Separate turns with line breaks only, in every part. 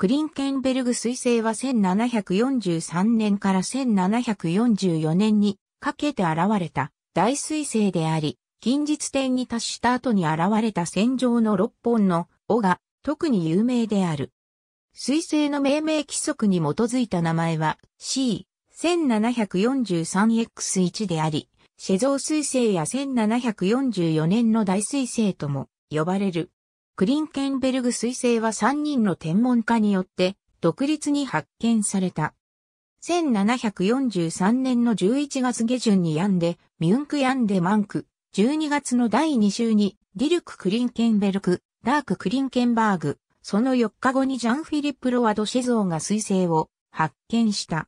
クリンケンベルグ彗星は1743年から1744年にかけて現れた大彗星であり、近日点に達した後に現れた戦場の6本の尾が特に有名である。彗星の命名規則に基づいた名前は C1743X1 であり、シェゾー彗星や1744年の大彗星とも呼ばれる。クリンケンベルグ彗星は3人の天文家によって独立に発見された。1743年の11月下旬にヤンデ、ミュンクヤンデマンク、12月の第2週にディルク・クリンケンベルク、ダーク・クリンケンバーグ、その4日後にジャン・フィリップ・ロワド・シゾーが彗星を発見した。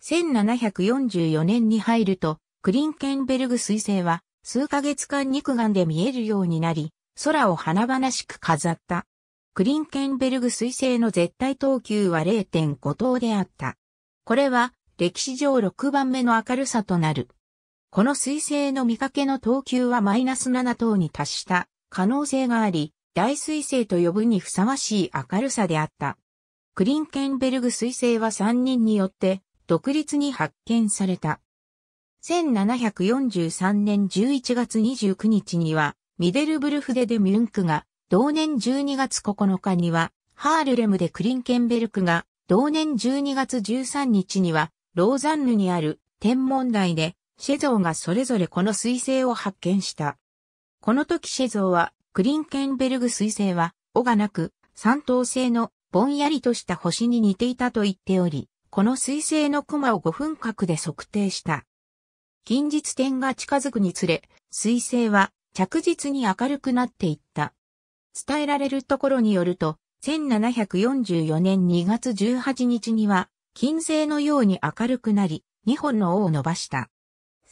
1744年に入ると、クリンケンベルグ彗星は数ヶ月間肉眼で見えるようになり、空を華々しく飾った。クリンケンベルグ彗星の絶対等級は0.5等であった。これは歴史上6番目の明るさとなる。この彗星の見かけの等級はマイナス7等に達した可能性があり、大彗星と呼ぶにふさわしい明るさであった。クリンケンベルグ彗星は3人によって独立に発見された。1743年11月29日にはミデルブルフデでミュンクが、同年12月9日には、ハールレムでクリンケンベルクが、同年12月13日には、ローザンヌにある天文台で、シェゾーがそれぞれこの彗星を発見した。この時シェゾーは、クリンケンベルグ彗星は、尾がなく、三等星のぼんやりとした星に似ていたと言っており、この彗星のクマを5分角で測定した。近日点が近づくにつれ、彗星は着実に明るくなっていった。伝えられるところによると、1744年2月18日には、金星のように明るくなり、2本の尾を伸ばした。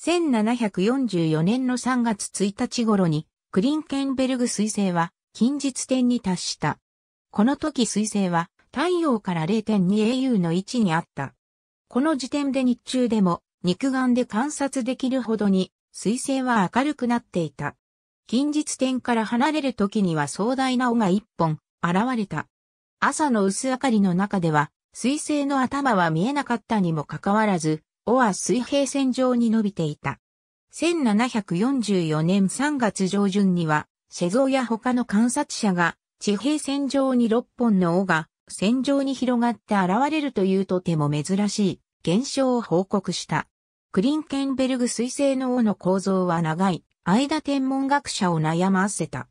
1744年の3月1日頃に、クリンケンベルグ彗星は、近日点に達した。この時彗星は、太陽から 0.2au の位置にあった。この時点で日中でも、肉眼で観察できるほどに、彗星は明るくなっていた。近日点から離れる時には壮大な尾が一本、現れた。朝の薄明かりの中では、水星の頭は見えなかったにもかかわらず、尾は水平線上に伸びていた。1744年3月上旬には、シ蔵や他の観察者が、地平線上に6本の尾が、線上に広がって現れるというとても珍しい現象を報告した。クリンケンベルグ彗星の尾の構造は長い、間天文学者を悩ませた。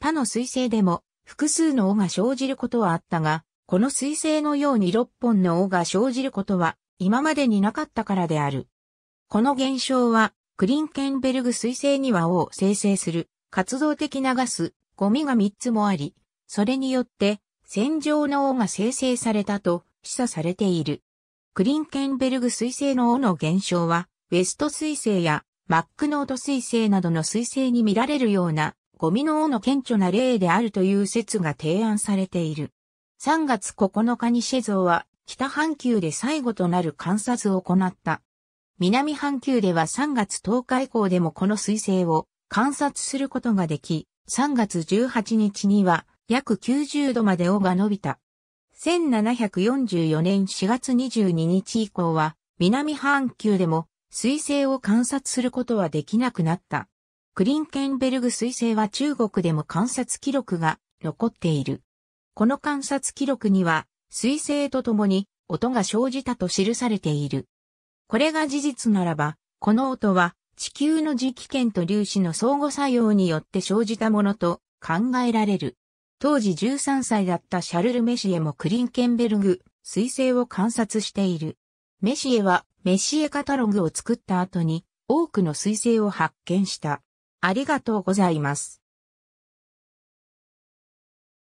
他の彗星でも複数の尾が生じることはあったが、この彗星のように6本の尾が生じることは今までになかったからである。この現象はクリンケンベルグ彗星には尾を生成する活動的なガス、ゴミが3つもあり、それによって戦場の尾が生成されたと示唆されている。クリンケンベルグ彗星の尾の現象はウェスト彗星やマックノート彗星などの彗星に見られるような、ゴミの尾の顕著な例であるという説が提案されている。3月9日にシェゾーは、北半球で最後となる観察を行った。南半球では3月10日以降でもこの彗星を観察することができ、3月18日には約90度まで尾が伸びた。1744年4月22日以降は南半球でも彗星を観察することはできなくなった。クリンケンベルグ彗星は中国でも観察記録が残っている。この観察記録には、彗星とともに音が生じたと記されている。これが事実ならば、この音は地球の磁気圏と粒子の相互作用によって生じたものと考えられる。当時13歳だったシャルル・メシエもクリンケンベルグ、彗星を観察している。メシエはメシエカタログを作った後に多くの彗星を発見した。ありがとうございます。